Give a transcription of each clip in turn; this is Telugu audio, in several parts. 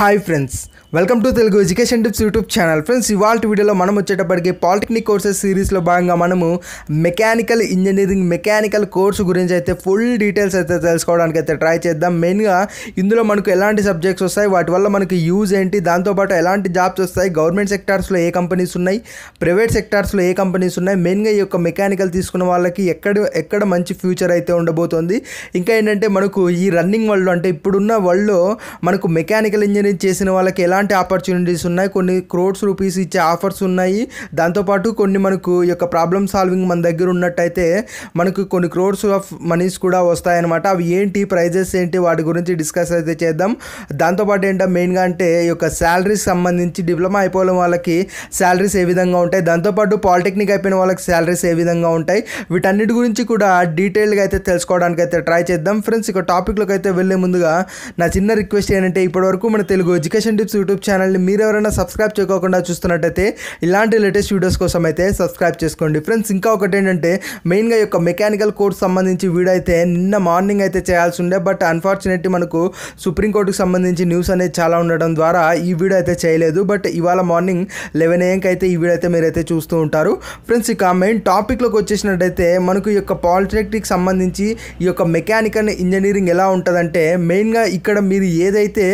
hi friends welcome to Telugu education tips YouTube channel friends ఇవాళ వీడియోలో మనం వచ్చేటప్పటికి పాలిటెక్నిక్ కోర్సెస్ సిరీస్లో భాగంగా మనము మెకానికల్ ఇంజనీరింగ్ మెకానికల్ కోర్సు గురించి అయితే ఫుల్ డీటెయిల్స్ అయితే తెలుసుకోవడానికి అయితే ట్రై చేద్దాం మెయిన్గా ఇందులో మనకు ఎలాంటి సబ్జెక్ట్స్ వస్తాయి వాటి వల్ల మనకి యూజ్ ఏంటి దాంతోపాటు ఎలాంటి జాబ్స్ వస్తాయి గవర్నమెంట్ సెక్టార్స్లో ఏ కంపెనీస్ ఉన్నాయి ప్రైవేట్ సెక్టార్స్లో ఏ కంపెనీస్ ఉన్నాయి మెయిన్గా ఈ యొక్క మెకానికల్ తీసుకున్న వాళ్ళకి ఎక్కడ ఎక్కడ మంచి ఫ్యూచర్ అయితే ఉండబోతోంది ఇంకా ఏంటంటే మనకు ఈ రన్నింగ్ వరల్డ్ అంటే ఇప్పుడున్న వరల్డ్లో మనకు మెకానికల్ ఇంజనీరింగ్ కంపెనీస్ చేసిన వాళ్ళకి ఎలాంటి ఆపర్చునిటీస్ ఉన్నాయి కొన్ని క్రోడ్స్ రూపీస్ ఇచ్చే ఆఫర్స్ ఉన్నాయి దాంతోపాటు కొన్ని మనకు యొక్క ప్రాబ్లమ్ సాల్వింగ్ మన దగ్గర ఉన్నట్టయితే మనకు కొన్ని క్రోడ్స్ ఆఫ్ మనీస్ కూడా వస్తాయన్నమాట అవి ఏంటి ప్రైజెస్ ఏంటి వాటి గురించి డిస్కస్ అయితే చేద్దాం దాంతోపాటు ఏంటో మెయిన్గా అంటే ఈ యొక్క శాలరీస్ సంబంధించి డిప్లొమా అయిపోయిన వాళ్ళకి శాలరీస్ ఏ విధంగా ఉంటాయి దాంతోపాటు పాలిటెక్నిక్ అయిపోయిన వాళ్ళకి శాలరీస్ ఏ విధంగా ఉంటాయి వీటన్నిటి గురించి కూడా డీటెయిల్గా అయితే తెలుసుకోవడానికి అయితే ట్రై చేద్దాం ఫ్రెండ్స్ ఇక టాపిక్లోకి అయితే వెళ్ళే ముందుగా నా చిన్న రిక్వెస్ట్ ఏంటంటే ఇప్పటివరకు మన తెలుగు ఎడ్యుకేషన్ టిప్స్ యూట్యూబ్ ఛానల్ని మీరు ఎవరైనా సబ్స్క్రైబ్ చేసుకోకుండా చూస్తున్నట్టయితే ఇలాంటి లేటెస్ట్ వీడియోస్ కోసం అయితే సబ్స్క్రైబ్ చేసుకోండి ఫ్రెండ్స్ ఇంకా ఒకటి ఏంటంటే మెయిన్గా యొక్క మెకానికల్ కోర్స్ సంబంధించి వీడియో అయితే నిన్న మార్నింగ్ అయితే చేయాల్సి ఉండే బట్ అన్ఫార్చునేట్లీ మనకు సుప్రీంకోర్టుకు సంబంధించి న్యూస్ అనేది చాలా ఉండడం ద్వారా ఈ వీడియో అయితే చేయలేదు బట్ ఇవాళ మార్నింగ్ లెవెన్ ఏఎంకి అయితే ఈ వీడియో అయితే మీరైతే చూస్తూ ఉంటారు ఫ్రెండ్స్ ఇక మెయిన్ టాపిక్లోకి వచ్చేసినట్టయితే మనకు ఈ యొక్క పాలిటెక్నిక్ సంబంధించి ఈ యొక్క మెకానికల్ ఇంజనీరింగ్ ఎలా ఉంటుందంటే మెయిన్గా ఇక్కడ మీరు ఏదైతే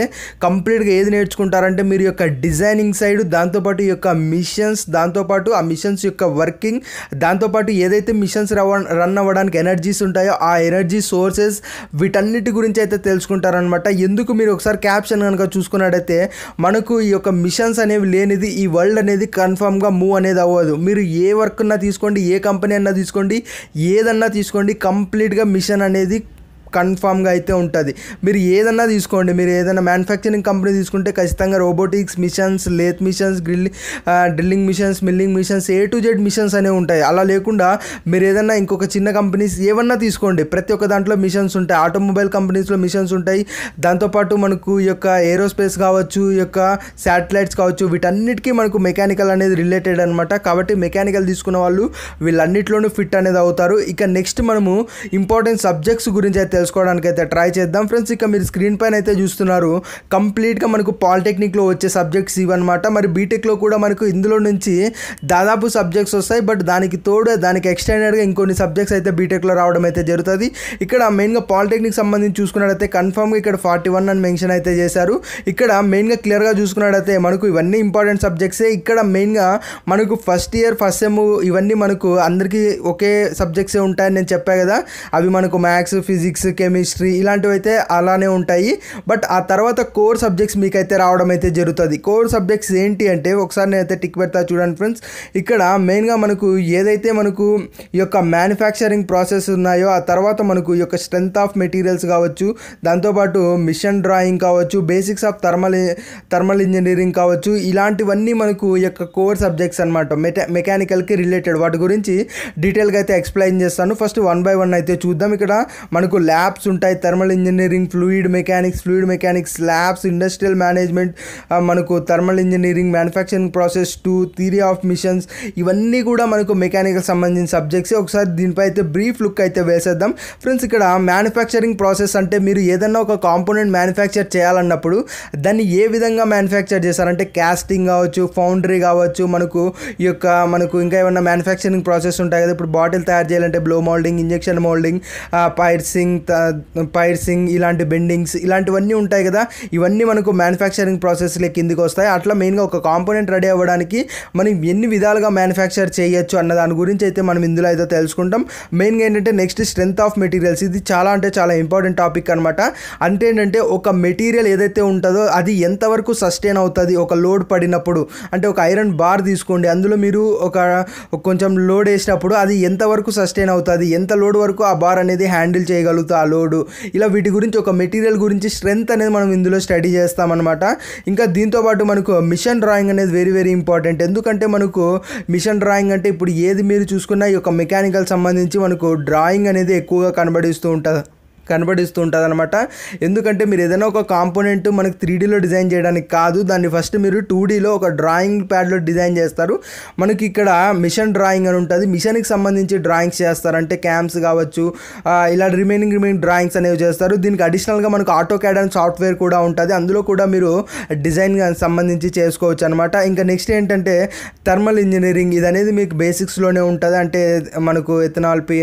కంప్లీట్ కంప్లీట్గా ఏది నేర్చుకుంటారంటే మీరు యొక్క డిజైనింగ్ సైడ్ దాంతోపాటు యొక్క మిషన్స్ దాంతోపాటు ఆ మిషన్స్ యొక్క వర్కింగ్ దాంతోపాటు ఏదైతే మిషన్స్ రన్ అవ్వడానికి ఎనర్జీస్ ఉంటాయో ఆ ఎనర్జీ సోర్సెస్ వీటన్నిటి గురించి అయితే తెలుసుకుంటారనమాట ఎందుకు మీరు ఒకసారి క్యాప్షన్ కనుక చూసుకున్నట్టయితే మనకు ఈ యొక్క మిషన్స్ అనేవి లేనిది ఈ వరల్డ్ అనేది కన్ఫామ్గా మూవ్ అనేది అవ్వదు మీరు ఏ వర్క్ అన్నా తీసుకోండి ఏ కంపెనీ అన్నా తీసుకోండి ఏదన్నా తీసుకోండి కంప్లీట్గా మిషన్ అనేది కన్ఫామ్గా అయితే ఉంటుంది మీరు ఏదన్నా తీసుకోండి మీరు ఏదైనా మ్యానుఫ్యాక్చరింగ్ కంపెనీ తీసుకుంటే ఖచ్చితంగా robotics machines lathe machines grill drilling machines milling machines A to Z machines అనేవి ఉంటాయి అలా లేకుండా మీరు ఏదన్నా ఇంకొక చిన్న కంపెనీస్ ఏమన్నా తీసుకోండి ప్రతి ఒక్క దాంట్లో మిషన్స్ ఉంటాయి ఆటోమొబైల్ కంపెనీస్లో మిషన్స్ ఉంటాయి దాంతోపాటు మనకు ఈ యొక్క ఏరోస్పేస్ కావచ్చు ఈ యొక్క శాటిలైట్స్ కావచ్చు వీటన్నిటికీ మనకు మెకానికల్ అనేది రిలేటెడ్ అనమాట కాబట్టి మెకానికల్ తీసుకున్న వాళ్ళు వీళ్ళన్నిటిలోనూ ఫిట్ అనేది అవుతారు ఇక నెక్స్ట్ మనము ఇంపార్టెంట్ సబ్జెక్ట్స్ గురించి అయితే తెలుసుకోవడానికి అయితే ట్రై చేద్దాం ఫ్రెండ్స్ ఇక మీరు స్క్రీన్ పైన అయితే చూస్తున్నారు కంప్లీట్గా మనకు పాలిటెక్నిక్లో వచ్చే సబ్జెక్ట్స్ ఇవన్నమాట మరి బీటెక్లో కూడా మనకు ఇందులో నుంచి దాదాపు సబ్జెక్ట్స్ వస్తాయి బట్ దానికి తోడు దానికి ఎక్స్టెండెడ్గా ఇంకొన్ని సబ్జెక్ట్స్ అయితే బీటెక్లో రావడం అయితే జరుగుతుంది ఇక్కడ మెయిన్గా పాలిటెక్నిక్ సంబంధించి చూసుకున్నట్టయితే కన్ఫర్మ్గా ఇక్కడ ఫార్టీ వన్ అని మెన్షన్ అయితే చేశారు ఇక్కడ మెయిన్గా క్లియర్గా చూసుకున్నట్టయితే మనకు ఇవన్నీ ఇంపార్టెంట్ సబ్జెక్ట్సే ఇక్కడ మెయిన్గా మనకు ఫస్ట్ ఇయర్ ఫస్ట్ సెమ్ ఇవన్నీ మనకు అందరికీ ఒకే సబ్జెక్ట్సే ఉంటాయని నేను చెప్పాను కదా అవి మనకు మ్యాథ్స్ ఫిజిక్స్ కెమిస్ట్రీ ఇలాంటివి అయితే అలానే ఉంటాయి బట్ ఆ తర్వాత కోర్ సబ్జెక్ట్స్ మీకైతే రావడం అయితే జరుగుతుంది కోర్ సబ్జెక్ట్స్ ఏంటి అంటే ఒకసారి నేనైతే టిక్ పెడతా చూడండి ఫ్రెండ్స్ ఇక్కడ మెయిన్గా మనకు ఏదైతే మనకు ఈ యొక్క మ్యానుఫ్యాక్చరింగ్ ప్రాసెస్ ఉన్నాయో ఆ తర్వాత మనకు ఈ యొక్క స్ట్రెంత్ ఆఫ్ మెటీరియల్స్ కావచ్చు దాంతోపాటు మిషన్ డ్రాయింగ్ కావచ్చు basics of thermal thermal engineering కావచ్చు ఇలాంటివన్నీ మనకు ఈ యొక్క కోర్ సబ్జెక్ట్స్ అనమాట మెటా మెకానికల్కి రిలేటెడ్ వాటి గురించి డీటెయిల్గా అయితే ఎక్స్ప్లెయిన్ చేస్తాను ఫస్ట్ వన్ బై వన్ అయితే చూద్దాం ఇక్కడ మనకు ల్యాబ్ ల్యాబ్స్ ఉంటాయి thermal engineering fluid mechanics fluid mechanics labs industrial management మనకు thermal engineering manufacturing process two theory of machines ఇవన్నీ కూడా మనకు మెకానికల్ సంబంధించిన సబ్జెక్ట్స్ ఒకసారి దీనిపై అయితే బ్రీఫ్ లుక్ అయితే వేసేద్దాం ఫ్రెండ్స్ ఇక్కడ మ్యానుఫ్యాక్చరింగ్ ప్రాసెస్ అంటే మీరు ఏదన్నా ఒక కాంపోనెంట్ మ్యానుఫ్యాక్చర్ చేయాలన్నప్పుడు దాన్ని ఏ విధంగా మ్యానుఫ్యాక్చర్ చేస్తారంటే క్యాస్టింగ్ కావచ్చు ఫౌండరీ కావచ్చు మనకు ఈ యొక్క మనకు ఇంకా ఏమైనా మ్యానుఫ్యాక్చరింగ్ ప్రాసెస్ ఉంటాయి కదా ఇప్పుడు బాటిల్ తయారు చేయాలంటే blow moulding injection moulding piercing piercing ఇలాంటి బెండింగ్స్ ఇలాంటివన్నీ ఉంటాయి కదా ఇవన్నీ మనకు మ్యానుఫ్యాక్చరింగ్ ప్రాసెస్లే కిందికి వస్తాయి అట్లా మెయిన్గా ఒక కాంపోనెంట్ రెడీ అవ్వడానికి మనం ఎన్ని విధాలుగా మ్యానుఫ్యాక్చర్ చేయొచ్చు అన్న దాని గురించి అయితే మనం ఇందులో అయితే తెలుసుకుంటాం మెయిన్గా ఏంటంటే నెక్స్ట్ స్ట్రెంత్ ఆఫ్ మెటీరియల్స్ ఇది చాలా అంటే చాలా ఇంపార్టెంట్ టాపిక్ అనమాట అంటే ఏంటంటే ఒక మెటీరియల్ ఏదైతే ఉంటుందో అది ఎంతవరకు సస్టైన్ అవుతుంది ఒక లోడ్ పడినప్పుడు అంటే ఒక ఐరన్ బార్ తీసుకోండి అందులో మీరు ఒక కొంచెం లోడ్ వేసినప్పుడు అది ఎంతవరకు సస్టైన్ అవుతుంది ఎంత లోడ్ వరకు ఆ బార్ అనేది హ్యాండిల్ చేయగలుగుతారు తో ఆ లోడు ఇలా వీటి గురించి ఒక మెటీరియల్ గురించి స్ట్రెంత్ అనేది మనం ఇందులో స్టడీ చేస్తామన్నమాట ఇంకా దీంతోపాటు మనకు మిషన్ డ్రాయింగ్ అనేది వెరీ వెరీ ఇంపార్టెంట్ ఎందుకంటే మనకు మిషన్ డ్రాయింగ్ అంటే ఇప్పుడు ఏది మీరు చూసుకున్నా ఈ యొక్క మెకానికల్ సంబంధించి మనకు డ్రాయింగ్ అనేది ఎక్కువగా కనబడిస్తూ ఉంటుంది కనబడిస్తుంటుంది అనమాట ఎందుకంటే మీరు ఏదైనా ఒక కాంపోనెంట్ మనకు త్రీడీలో డిజైన్ చేయడానికి కాదు దాన్ని ఫస్ట్ మీరు టూడీలో ఒక డ్రాయింగ్ ప్యాడ్లో డిజైన్ చేస్తారు మనకి ఇక్కడ మిషన్ డ్రాయింగ్ అని ఉంటుంది మిషన్కి సంబంధించి డ్రాయింగ్స్ చేస్తారు అంటే క్యాంప్స్ కావచ్చు ఇలా రిమైనింగ్ రిమైనింగ్ డ్రాయింగ్స్ అనేవి చేస్తారు దీనికి అడిషనల్గా మనకు ఆటో క్యాడ్ అండ్ సాఫ్ట్వేర్ కూడా ఉంటుంది అందులో కూడా మీరు డిజైన్ సంబంధించి చేసుకోవచ్చు అనమాట ఇంకా నెక్స్ట్ ఏంటంటే థర్మల్ ఇంజనీరింగ్ ఇది అనేది మీకు బేసిక్స్లోనే ఉంటుంది అంటే మనకు ఎథనాల్ పి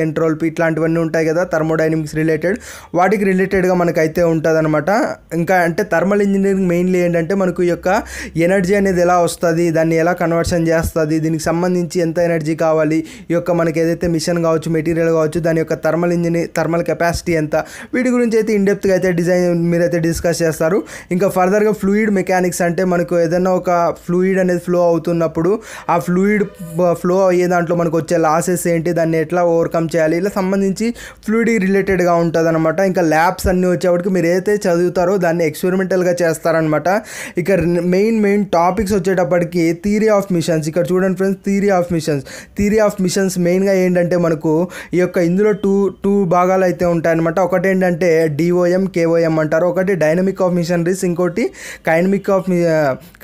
ఇట్లాంటివన్నీ ఉంటాయి కదా థర్మోడైనమిక్స్ రిలేటెడ్ వాటికి రిలేటెడ్గా మనకైతే అనమాట ఇంకా అంటే థర్మల్ ఇంజనీరింగ్ మెయిన్లీ ఏంటంటే మనకు యొక్క ఎనర్జీ అనేది ఎలా వస్తుంది దాన్ని ఎలా కన్వర్షన్ చేస్తుంది దీనికి సంబంధించి ఎంత ఎనర్జీ కావాలి ఈ యొక్క మనకి ఏదైతే మిషన్ కావచ్చు మెటీరియల్ కావచ్చు దాని యొక్క థర్మల్ ఇంజనీ థర్మల్ కెపాసిటీ ఎంత వీటి గురించి అయితే ఇండెప్త్గా అయితే డిజైన్ మీరైతే డిస్కస్ చేస్తారు ఇంకా ఫర్దర్గా ఫ్లూయిడ్ మెకానిక్స్ అంటే మనకు ఏదైనా ఒక ఫ్లూయిడ్ అనేది ఫ్లో అవుతున్నప్పుడు ఆ ఫ్లూయిడ్ ఫ్లో అయ్యే దాంట్లో మనకు వచ్చే లాసెస్ ఏంటి దాన్ని ఎట్లా ఓవర్కమ్ చేయాలి ఇలా సంబంధించి ఫ్లూయిడ్కి రిలేటెడ్గా ఉంటుంది అనమాట ఇంకా ల్యాబ్స్ అన్నీ వచ్చేవాడికి మీరు ఏదైతే చదువుతారో దాన్ని ఎక్స్పెరిమెంటల్గా చేస్తారనమాట ఇక మెయిన్ మెయిన్ టాపిక్స్ వచ్చేటప్పటికి థీరీ ఆఫ్ మిషన్స్ ఇక్కడ చూడండి friends theory of machines theory of machines మెయిన్గా ఏంటంటే మనకు ఈ యొక్క ఇందులో టూ టూ భాగాలు అయితే ఉంటాయన్నమాట ఒకటి ఏంటంటే డిఓఎం కేఓఎం అంటారు ఒకటి డైనమిక్ ఆఫ్ మిషనరీస్ ఇంకోటి kinematic of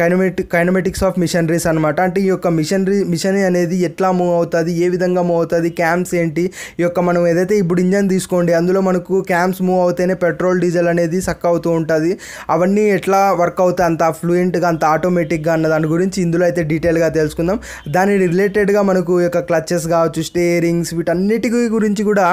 kinematic kinematics of machineries అనమాట అంటే ఈ యొక్క మిషనరీ మిషనరీ అనేది ఎట్లా మూవ్ అవుతుంది ఏ విధంగా మూవ్ అవుతుంది క్యాంప్స్ ఏంటి ఈ యొక్క మనం ఏదైతే ఇప్పుడు ఇంజన్ తీసుకోండి అందులో మనకు క్యాంప్స్ మూవ్ అవుతేనే పెట్రోల్ డీజిల్ అనేది సక్ అవుతూ ఉంటుంది అవన్నీ ఎట్లా వర్క్ అవుతాయి అంత ఫ్లూయెంట్గా అంత ఆటోమేటిక్గా అన్న దాని గురించి ఇందులో అయితే డీటెయిల్గా తెలుసుకుందాం దాని రిలేటెడ్గా మనకు యొక్క క్లచెస్ కావచ్చు స్టేరింగ్స్ వీటన్నిటి గురించి కూడా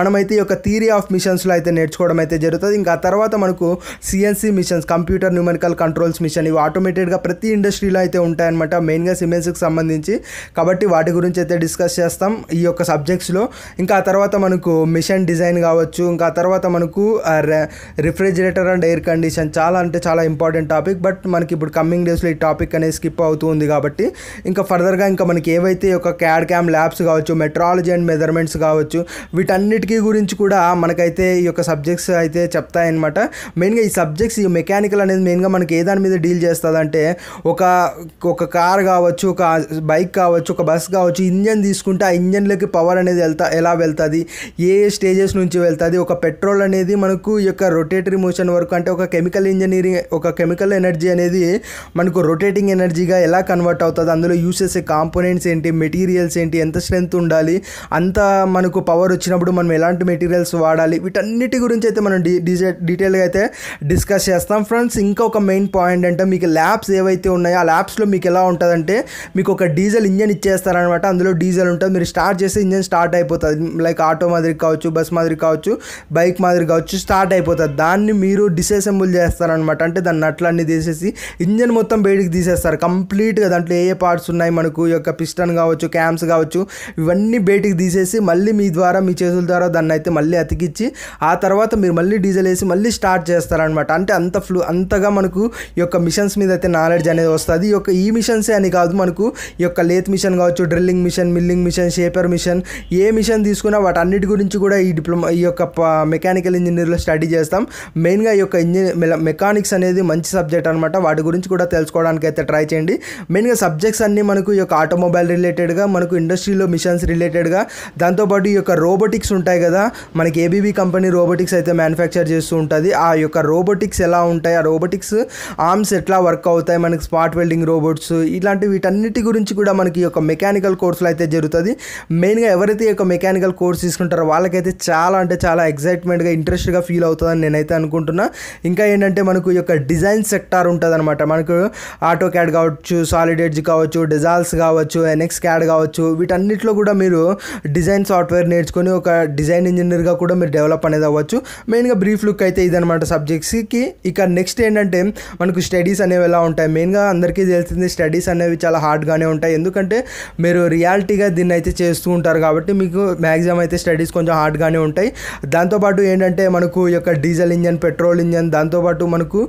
మనమైతే యొక్క థీరీ ఆఫ్ మిషన్స్లో అయితే నేర్చుకోవడం అయితే జరుగుతుంది ఇంకా తర్వాత మనకు CNC machines computer numerical controls machine ఇవి ఆటోమేటెడ్గా ప్రతి ఇండస్ట్రీలో అయితే ఉంటాయన్నమాట మెయిన్గా సిమెంట్స్కి సంబంధించి కాబట్టి వాటి గురించి అయితే డిస్కస్ చేస్తాం ఈ యొక్క సబ్జెక్ట్స్లో ఇంకా తర్వాత మనకు మిషన్ డిజైన్ కావచ్చు ఇంకా తర్వాత మనకు రిఫ్రిజిరేటర్ అండ్ ఎయిర్ కండిషన్ చాలా అంటే చాలా ఇంపార్టెంట్ టాపిక్ బట్ మనకి ఇప్పుడు కమ్మింగ్ డేస్లో ఈ టాపిక్ అనేది స్కిప్ అవుతూ ఉంది కాబట్టి ఇంకా ఫర్దర్గా ఇంకా మనకి ఏవైతే ఒక క్యాడ్ క్యామ్ ల్యాబ్స్ కావచ్చు మెట్రాలజీ అండ్ మెజర్మెంట్స్ కావచ్చు వీటన్నిటికీ గురించి కూడా మనకైతే ఈ యొక్క సబ్జెక్ట్స్ అయితే చెప్తాయన్నమాట మెయిన్గా ఈ సబ్జెక్ట్స్ ఈ మెకానికల్ అనేది మెయిన్గా మనకి ఏ దాని మీద డీల్ చేస్తుందంటే ఒక ఒక కార్ కావచ్చు ఒక బైక్ కావచ్చు ఒక బస్ కావచ్చు ఇంజన్ తీసుకుంటే ఆ ఇంజన్లోకి పవర్ అనేది వెళ్తా ఎలా వెళ్తుంది ఏ స్టేజెస్ నుంచి వెళ్తుంది ఒక పెట్రోల్ అనేది మనకు ఈ యొక్క రొటేటరీ మోషన్ వరకు అంటే ఒక కెమికల్ ఇంజనీరింగ్ ఒక కెమికల్ ఎనర్జీ అనేది మనకు రొటేటింగ్ ఎనర్జీగా ఎలా కన్వర్ట్ అవుతుంది అందులో యూస్ చేసే కాంపోనెంట్స్ ఏంటి మెటీరియల్స్ ఏంటి ఎంత స్ట్రెంత్ ఉండాలి అంత మనకు పవర్ వచ్చినప్పుడు మనం ఎలాంటి మెటీరియల్స్ వాడాలి వీటన్నిటి గురించి అయితే మనం డీ డీటెయిల్గా అయితే డిస్కస్ చేస్తాం ఫ్రెండ్స్ ఇంకొక మెయిన్ పాయింట్ అంటే మీకు ల్యాబ్స్ ఏవైతే ఉన్నాయో ఆ ల్యాబ్స్లో మీకు ఎలా ఉంటుందంటే మీకు ఒక డీజిల్ ఇంజన్ ఇచ్చేస్తారనమాట అందులో డీజిల్ ఉంటుంది మీరు స్టార్ట్ చేస్తే ఇంజన్ స్టార్ట్ అయిపోతుంది లైక్ ఆటో మాదిరి కావచ్చు బస్ మాదిరి కావచ్చు బైక్ మాదిరిగా వచ్చి స్టార్ట్ అయిపోతుంది దాన్ని మీరు డిసెసెంబుల్ చేస్తారనమాట అంటే దాన్ని నట్లన్నీ తీసేసి ఇంజన్ మొత్తం బయటికి తీసేస్తారు కంప్లీట్గా దాంట్లో ఏ ఏ పార్ట్స్ ఉన్నాయి మనకు ఈ యొక్క పిస్టన్ కావచ్చు క్యామ్స్ కావచ్చు ఇవన్నీ బయటికి తీసేసి మళ్ళీ మీ ద్వారా మీ చేతుల ద్వారా దాన్ని అయితే మళ్ళీ అతికిచ్చి ఆ తర్వాత మీరు మళ్ళీ డీజిల్ వేసి మళ్ళీ స్టార్ట్ చేస్తారనమాట అంటే అంత ఫ్లూ అంతగా మనకు ఈ యొక్క మిషన్స్ మీద అయితే నాలెడ్జ్ అనేది వస్తుంది ఈ యొక్క ఈ మిషన్సే అని కాదు మనకు ఈ యొక్క లేత్ మిషన్ కావచ్చు drilling machine milling machine shaper machine ఏ మిషన్ తీసుకున్నా వాటి అన్నిటి గురించి కూడా ఈ డిప్లొమా ఈ యొక్క మెకానికల్ ఇంజనీర్లో స్టడీ చేస్తాం మెయిన్గా ఈ యొక్క ఇంజనీర్ మెకానిక్స్ అనేది మంచి సబ్జెక్ట్ అనమాట వాటి గురించి కూడా తెలుసుకోవడానికి అయితే ట్రై చేయండి మెయిన్గా సబ్జెక్ట్స్ అన్నీ మనకు ఈ యొక్క ఆటోమొబైల్ రిలేటెడ్గా మనకు ఇండస్ట్రీలో మిషన్స్ రిలేటెడ్గా దాంతోపాటు ఈ యొక్క రోబోటిక్స్ ఉంటాయి కదా మనకి ఏబీబీ కంపెనీ రోబోటిక్స్ అయితే మ్యానుఫ్యాక్చర్ చేస్తూ ఉంటుంది ఆ యొక్క రోబోటిక్స్ ఎలా ఉంటాయి ఆ రోబోటిక్స్ ఆర్మ్స్ ఎట్లా వర్క్ అవుతాయి మనకి స్పాట్ వెల్డింగ్ రోబోట్స్ ఇలాంటి వీటన్నిటి గురించి కూడా మనకి యొక్క మెకానికల్ కోర్సులు అయితే జరుగుతుంది మెయిన్గా ఎవరైతే యొక్క మెకానికల్ కోర్స్ తీసుకుంటారో వాళ్ళకైతే చాలా అంటే చాలా ఎగ్జామ్ ఎక్సైట్మెంట్గా ఇంట్రెస్ట్గా ఫీల్ అవుతుందని నేనైతే అనుకుంటున్నా ఇంకా ఏంటంటే మనకు యొక్క డిజైన్ సెక్టార్ ఉంటుందన్నమాట మనకు ఆటో క్యాడ్ కావచ్చు సాలిడ్ ఎడ్జ్ కావచ్చు డిజాల్స్ కావచ్చు ఎన్ఎక్స్ క్యాడ్ కావచ్చు వీటన్నిటిలో కూడా మీరు డిజైన్ సాఫ్ట్వేర్ నేర్చుకొని ఒక డిజైన్ ఇంజనీర్గా కూడా మీరు డెవలప్ అనేది అవ్వచ్చు మెయిన్గా బ్రీఫ్ లుక్ అయితే ఇదనమాట సబ్జెక్ట్స్కి ఇక నెక్స్ట్ ఏంటంటే మనకు స్టడీస్ అనేవి ఎలా ఉంటాయి మెయిన్గా అందరికీ తెలిసింది స్టడీస్ అనేవి చాలా హార్డ్గానే ఉంటాయి ఎందుకంటే మీరు రియాలిటీగా దీన్ని అయితే చేస్తూ ఉంటారు కాబట్టి మీకు మ్యాక్సిమం అయితే స్టడీస్ కొంచెం హార్డ్గానే ఉంటాయి దాంతో దాంతోపాటు ఏంటంటే మనకు యొక్క డీజిల్ ఇంజన్ పెట్రోల్ ఇంజన్ దాంతోపాటు మనకు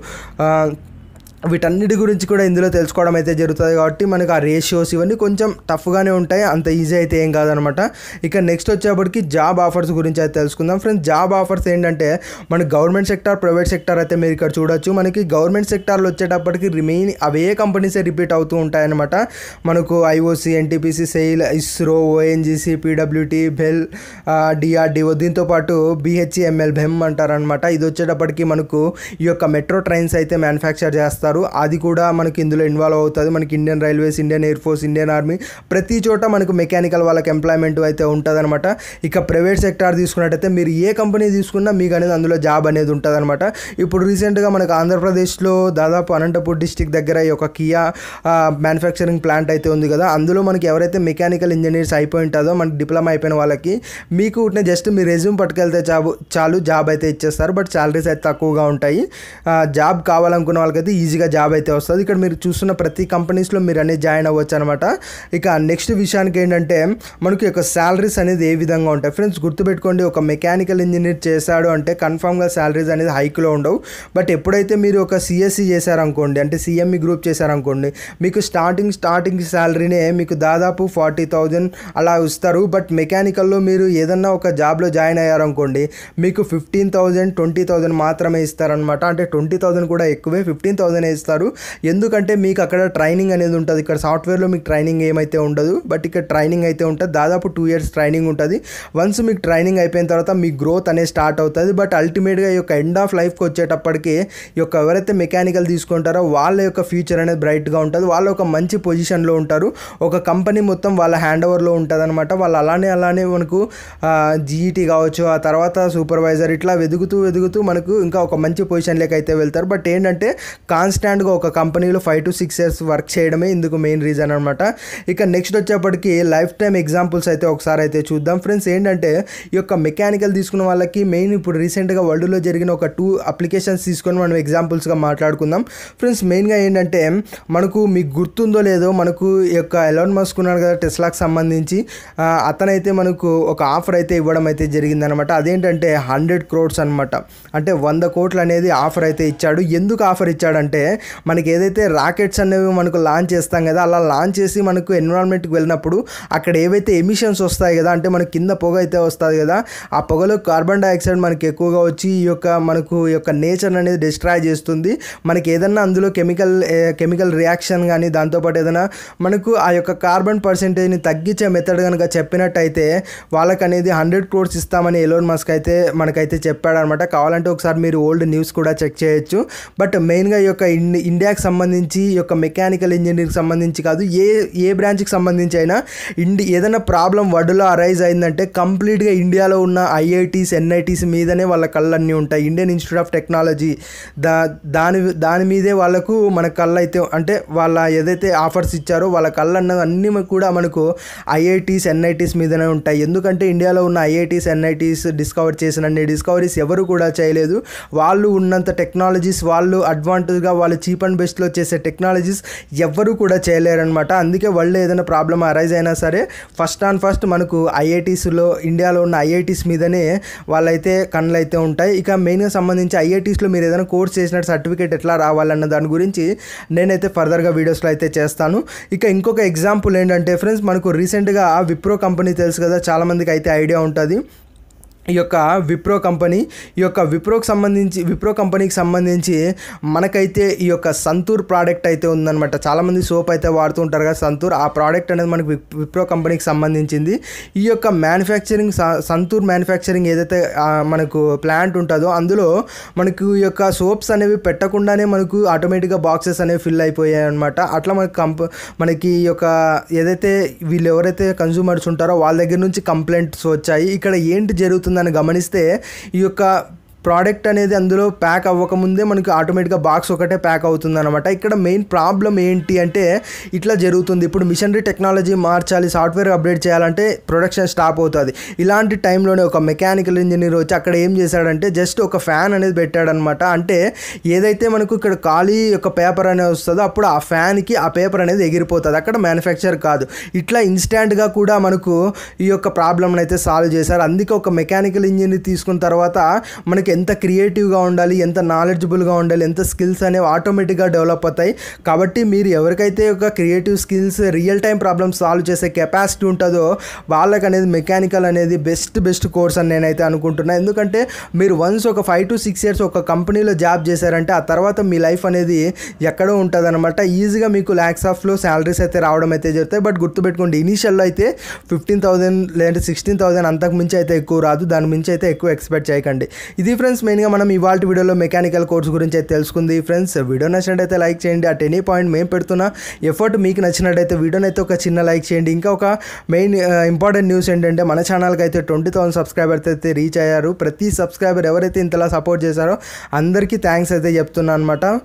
వీటన్నిటి గురించి కూడా ఇందులో తెలుసుకోవడం అయితే జరుగుతుంది కాబట్టి మనకు ఆ రేషియోస్ ఇవన్నీ కొంచెం టఫ్గానే ఉంటాయి అంత ఈజీ అయితే ఏం కాదనమాట ఇక నెక్స్ట్ వచ్చేప్పటికి జాబ్ ఆఫర్స్ గురించి అయితే తెలుసుకుందాం ఫ్రెండ్స్ జాబ్ ఆఫర్స్ ఏంటంటే మన గవర్నమెంట్ సెక్టార్ ప్రైవేట్ సెక్టార్ అయితే మీరు ఇక్కడ చూడొచ్చు మనకి గవర్నమెంట్ సెక్టార్లో వచ్చేటప్పటికి రిమైన్ అవే కంపెనీసే రిపీట్ అవుతూ ఉంటాయన్నమాట మనకు IOC NTPC SAIL ISRO ONGC PWD BEL DRDO దీంతోపాటు బిహెచ్ఎంఎల్ బెమ్ అంటారనమాట ఇది వచ్చేటప్పటికి మనకు ఈ యొక్క మెట్రో ట్రైన్స్ అయితే మ్యానుఫ్యాక్చర్ చేస్తారు చేస్తారు అది కూడా మనకి ఇందులో ఇన్వాల్వ్ అవుతుంది మనకి Indian Railways Indian Air Force Indian Army ప్రతి చోట మనకు మెకానికల్ వాళ్ళకి ఎంప్లాయ్మెంట్ అయితే ఉంటుందన్నమాట ఇక ప్రైవేట్ సెక్టార్ తీసుకున్నట్టయితే మీరు ఏ కంపెనీ తీసుకున్నా మీకు అనేది అందులో జాబ్ అనేది ఉంటుందన్నమాట ఇప్పుడు రీసెంట్గా మనకు ఆంధ్రప్రదేశ్లో దాదాపు అనంతపూర్ డిస్టిక్ దగ్గర ఈ యొక్క కియా మ్యానుఫ్యాక్చరింగ్ ప్లాంట్ అయితే ఉంది కదా అందులో మనకి ఎవరైతే మెకానికల్ ఇంజనీర్స్ అయిపోయి ఉంటుందో మనకి డిప్లొమా అయిపోయిన వాళ్ళకి మీకు జస్ట్ మీ రెజ్యూమ్ పట్టుకెళ్తే జాబ్ చాలు జాబ్ అయితే ఇచ్చేస్తారు బట్ శాలరీస్ అయితే తక్కువగా ఉంటాయి జాబ్ కావాలనుకున్న వాళ్ళకైతే ఈజీగా ఈజీగా జాబ్ అయితే వస్తుంది ఇక్కడ మీరు చూస్తున్న ప్రతి కంపెనీస్లో మీరు అనేది జాయిన్ అవ్వచ్చు అనమాట ఇక నెక్స్ట్ విషయానికి ఏంటంటే మనకి యొక్క శాలరీస్ అనేది ఏ విధంగా ఉంటాయి ఫ్రెండ్స్ గుర్తుపెట్టుకోండి ఒక మెకానికల్ ఇంజనీర్ చేశాడు అంటే కన్ఫామ్గా శాలరీస్ అనేది హైక్లో ఉండవు బట్ ఎప్పుడైతే మీరు ఒక సిఎస్సి e చేశారనుకోండి అంటే సిఎంఈ e గ్రూప్ చేశారనుకోండి మీకు స్టార్టింగ్ స్టార్టింగ్ శాలరీనే మీకు దాదాపు ఫార్టీ థౌజండ్ అలా ఇస్తారు బట్ మెకానికల్లో మీరు ఏదన్నా ఒక జాబ్లో జాయిన్ అయ్యారనుకోండి మీకు ఫిఫ్టీన్ థౌజండ్ ట్వంటీ థౌజండ్ మాత్రమే ఇస్తారనమాట అంటే ట్వంటీ థౌజండ్ కూడా ఎక్కువే ఫిఫ్టీన్ థౌజండ్ ఇస్తారు ఎందుకంటే మీకు అక్కడ ట్రైనింగ్ అనేది ఉంటుంది ఇక్కడ సాఫ్ట్వేర్లో మీకు ట్రైనింగ్ ఏమైతే ఉండదు బట్ ఇక్కడ ట్రైనింగ్ అయితే ఉంటుంది దాదాపు టూ ఇయర్స్ ట్రైనింగ్ ఉంటుంది వన్స్ మీకు ట్రైనింగ్ అయిపోయిన తర్వాత మీ గ్రోత్ అనేది స్టార్ట్ అవుతుంది బట్ అల్టిమేట్గా ఈ యొక్క ఎండ్ ఆఫ్ లైఫ్కి వచ్చేటప్పటికి ఈ యొక్క ఎవరైతే మెకానికల్ తీసుకుంటారో వాళ్ళ యొక్క ఫ్యూచర్ అనేది బ్రైట్గా ఉంటుంది వాళ్ళు ఒక మంచి పొజిషన్లో ఉంటారు ఒక కంపెనీ మొత్తం వాళ్ళ హ్యాండ్ ఓవర్లో ఉంటుంది అనమాట వాళ్ళు అలానే అలానే మనకు జీఈటీ e కావచ్చు ఆ తర్వాత సూపర్వైజర్ ఇట్లా వెదుగుతూ వెదుగుతూ మనకు ఇంకా ఒక మంచి పొజిషన్ అయితే వెళ్తారు బట్ ఏంటంటే కాన్స్ కన్స్టాంట్గా ఒక కంపెనీలో five to six years work చేయడమే ఇందుకు మెయిన్ రీజన్ అనమాట ఇక నెక్స్ట్ వచ్చేప్పటికి లైఫ్ టైం ఎగ్జాంపుల్స్ అయితే ఒకసారి అయితే చూద్దాం ఫ్రెండ్స్ ఏంటంటే ఈ యొక్క మెకానికల్ తీసుకున్న వాళ్ళకి మెయిన్ ఇప్పుడు రీసెంట్గా వరల్డ్లో జరిగిన ఒక టూ అప్లికేషన్స్ తీసుకొని మనం ఎగ్జాంపుల్స్గా మాట్లాడుకుందాం ఫ్రెండ్స్ మెయిన్గా ఏంటంటే మనకు మీకు గుర్తుందో లేదో మనకు ఈ యొక్క ఎలవన్ మస్క్ ఉన్నాడు కదా టెస్లాకి సంబంధించి అతనైతే మనకు ఒక ఆఫర్ అయితే ఇవ్వడం అయితే జరిగిందనమాట అదేంటంటే హండ్రెడ్ క్రోడ్స్ అనమాట అంటే వంద కోట్లు అనేది ఆఫర్ అయితే ఇచ్చాడు ఎందుకు ఆఫర్ ఇచ్చాడంటే మనకి ఏదైతే రాకెట్స్ అనేవి మనకు లాంచ్ చేస్తాం కదా అలా లాంచ్ చేసి మనకు ఎన్విరాన్మెంట్కి వెళ్ళినప్పుడు అక్కడ ఏవైతే ఎమిషన్స్ వస్తాయి కదా అంటే మనకి కింద పొగ అయితే వస్తుంది కదా ఆ పొగలో కార్బన్ డైఆక్సైడ్ మనకి ఎక్కువగా వచ్చి ఈ యొక్క మనకు ఈ యొక్క నేచర్ అనేది డిస్ట్రాయ్ చేస్తుంది మనకి ఏదన్నా అందులో కెమికల్ కెమికల్ రియాక్షన్ కానీ దాంతోపాటు ఏదైనా మనకు ఆ యొక్క కార్బన్ పర్సెంటేజ్ని తగ్గించే మెథడ్ కనుక చెప్పినట్టయితే వాళ్ళకి అనేది హండ్రెడ్ క్రోర్స్ ఇస్తామని ఎలోన్ మస్క్ అయితే మనకైతే చెప్పాడనమాట కావాలంటే ఒకసారి మీరు ఓల్డ్ న్యూస్ కూడా చెక్ చేయొచ్చు బట్ మెయిన్గా ఈ యొక్క ఇండియాకి సంబంధించి యొక్క మెకానికల్ ఇంజనీర్కి సంబంధించి కాదు ఏ ఏ బ్రాంచ్కి సంబంధించి అయినా ఇండి ఏదైనా ప్రాబ్లం వడ్లో అరైజ్ అయిందంటే కంప్లీట్గా ఇండియాలో ఉన్న ఐఐటీస్ ఎన్ఐటీస్ మీదనే వాళ్ళ కళ్ళన్నీ ఉంటాయి ఇండియన్ ఇన్స్టిట్యూట్ ఆఫ్ టెక్నాలజీ దా దాని దాని మీదే వాళ్ళకు మన కళ్ళు అయితే అంటే వాళ్ళ ఏదైతే ఆఫర్స్ ఇచ్చారో వాళ్ళ కళ్ళు అన్నది అన్నీ కూడా మనకు ఐఐటీస్ ఎన్ఐటీస్ మీదనే ఉంటాయి ఎందుకంటే ఇండియాలో ఉన్న ఐఐటీస్ ఎన్ఐటీస్ డిస్కవర్ చేసిన డిస్కవరీస్ ఎవరు కూడా చేయలేదు వాళ్ళు ఉన్నంత టెక్నాలజీస్ వాళ్ళు అడ్వాంటేజ్గా వాళ్ళు చీప్ అండ్ బెస్ట్లో చేసే టెక్నాలజీస్ ఎవ్వరూ కూడా చేయలేరనమాట అందుకే వరల్డ్లో ఏదైనా ప్రాబ్లం అరైజ్ అయినా సరే ఫస్ట్ అండ్ ఫస్ట్ మనకు ఐఐటీస్లో ఇండియాలో ఉన్న ఐఐటీస్ మీదనే వాళ్ళైతే కళ్ళైతే ఉంటాయి ఇక మెయిన్గా సంబంధించి ఐఐటీస్లో మీరు ఏదైనా కోర్స్ చేసిన సర్టిఫికేట్ ఎట్లా రావాలన్న దాని గురించి నేనైతే ఫర్దర్గా వీడియోస్లో అయితే చేస్తాను ఇక ఇంకొక ఎగ్జాంపుల్ ఏంటంటే ఫ్రెండ్స్ మనకు రీసెంట్గా విప్రో కంపెనీ తెలుసు కదా చాలామందికి అయితే ఐడియా ఉంటుంది ఈ యొక్క విప్రో కంపెనీ ఈ యొక్క విప్రోకి సంబంధించి విప్రో కంపెనీకి సంబంధించి మనకైతే ఈ యొక్క సంతూర్ ప్రోడక్ట్ అయితే ఉందన్నమాట చాలామంది సోప్ అయితే వాడుతూ ఉంటారు కదా సంతూర్ ఆ ప్రోడక్ట్ అనేది మనకి విప్రో కంపెనీకి సంబంధించింది ఈ యొక్క మ్యానుఫ్యాక్చరింగ్ సంతూర్ మ్యానుఫ్యాక్చరింగ్ ఏదైతే మనకు ప్లాంట్ ఉంటుందో అందులో మనకు ఈ యొక్క సోప్స్ అనేవి పెట్టకుండానే మనకు ఆటోమేటిక్గా బాక్సెస్ అనేవి ఫిల్ అయిపోయాయి అనమాట అట్లా మనకి కంప మనకి ఈ యొక్క ఏదైతే వీళ్ళు ఎవరైతే కన్జ్యూమర్స్ ఉంటారో వాళ్ళ దగ్గర నుంచి కంప్లైంట్స్ వచ్చాయి ఇక్కడ ఏంటి జరుగుతుంది జరుగుతుందని గమనిస్తే ఈ యొక్క ప్రోడక్ట్ అనేది అందులో ప్యాక్ అవ్వకముందే మనకి ఆటోమేటిక్గా బాక్స్ ఒకటే ప్యాక్ అవుతుంది అనమాట ఇక్కడ మెయిన్ ప్రాబ్లం ఏంటి అంటే ఇట్లా జరుగుతుంది ఇప్పుడు మిషనరీ టెక్నాలజీ మార్చాలి సాఫ్ట్వేర్ అప్డేట్ చేయాలంటే ప్రొడక్షన్ స్టాప్ అవుతుంది ఇలాంటి టైంలోనే ఒక మెకానికల్ ఇంజనీర్ వచ్చి అక్కడ ఏం చేశాడంటే జస్ట్ ఒక ఫ్యాన్ అనేది పెట్టాడనమాట అంటే ఏదైతే మనకు ఇక్కడ ఖాళీ యొక్క పేపర్ అనేది వస్తుందో అప్పుడు ఆ ఫ్యాన్కి ఆ పేపర్ అనేది ఎగిరిపోతుంది అక్కడ మ్యానుఫ్యాక్చర్ కాదు ఇట్లా ఇన్స్టాంట్గా కూడా మనకు ఈ యొక్క ప్రాబ్లమ్ అయితే సాల్వ్ చేశారు అందుకే ఒక మెకానికల్ ఇంజనీర్ తీసుకున్న తర్వాత మనకి మనకి ఎంత క్రియేటివ్గా ఉండాలి ఎంత నాలెడ్జబుల్గా ఉండాలి ఎంత స్కిల్స్ అనేవి ఆటోమేటిక్గా డెవలప్ అవుతాయి కాబట్టి మీరు ఎవరికైతే ఒక creative skills real time problems solve చేసే కెపాసిటీ ఉంటుందో వాళ్ళకి అనేది మెకానికల్ అనేది బెస్ట్ బెస్ట్ కోర్స్ అని నేనైతే అనుకుంటున్నాను ఎందుకంటే మీరు వన్స్ ఒక ఫైవ్ టు సిక్స్ ఇయర్స్ ఒక కంపెనీలో జాబ్ చేశారంటే ఆ తర్వాత మీ లైఫ్ అనేది ఎక్కడో ఉంటుందన్నమాట ఈజీగా మీకు ల్యాక్స్ ఆఫ్లో శాలరీస్ అయితే రావడం అయితే జరుగుతాయి బట్ గుర్తుపెట్టుకోండి ఇనీషియల్లో అయితే ఫిఫ్టీన్ థౌసండ్ లేదంటే సిక్స్టీన్ థౌసండ్ అంతకు మించి అయితే ఎక్కువ రాదు దాని మించి అయితే ఎక్కువ ఎక్స్పెక్ట్ చేయకండి ఇది ఫ్రెండ్స్ మెయిన్గా మనం ఇవాళ వీడియోలో మెకానికల్ కోర్స్ గురించి అయితే తెలుసుకుంది ఫ్రెండ్స్ వీడియో నచ్చినట్టయితే లైక్ చేయండి అట్ ఎనీ పాయింట్ మేము పెడుతున్న ఎఫర్ట్ మీకు నచ్చినట్టయితే వీడియోని అయితే ఒక చిన్న లైక్ చేయండి ఇంకా ఒక మెయిన్ ఇంపార్టెంట్ న్యూస్ ఏంటంటే మన ఛానల్కి అయితే ట్వంటీ థౌసండ్ సబ్స్క్రైబర్స్ అయితే రీచ్ అయ్యారు ప్రతి సబ్స్క్రైబర్ ఎవరైతే ఇంతలా సపోర్ట్ చేశారో అందరికీ థ్యాంక్స్ అయితే చెప్తున్నా అనమాట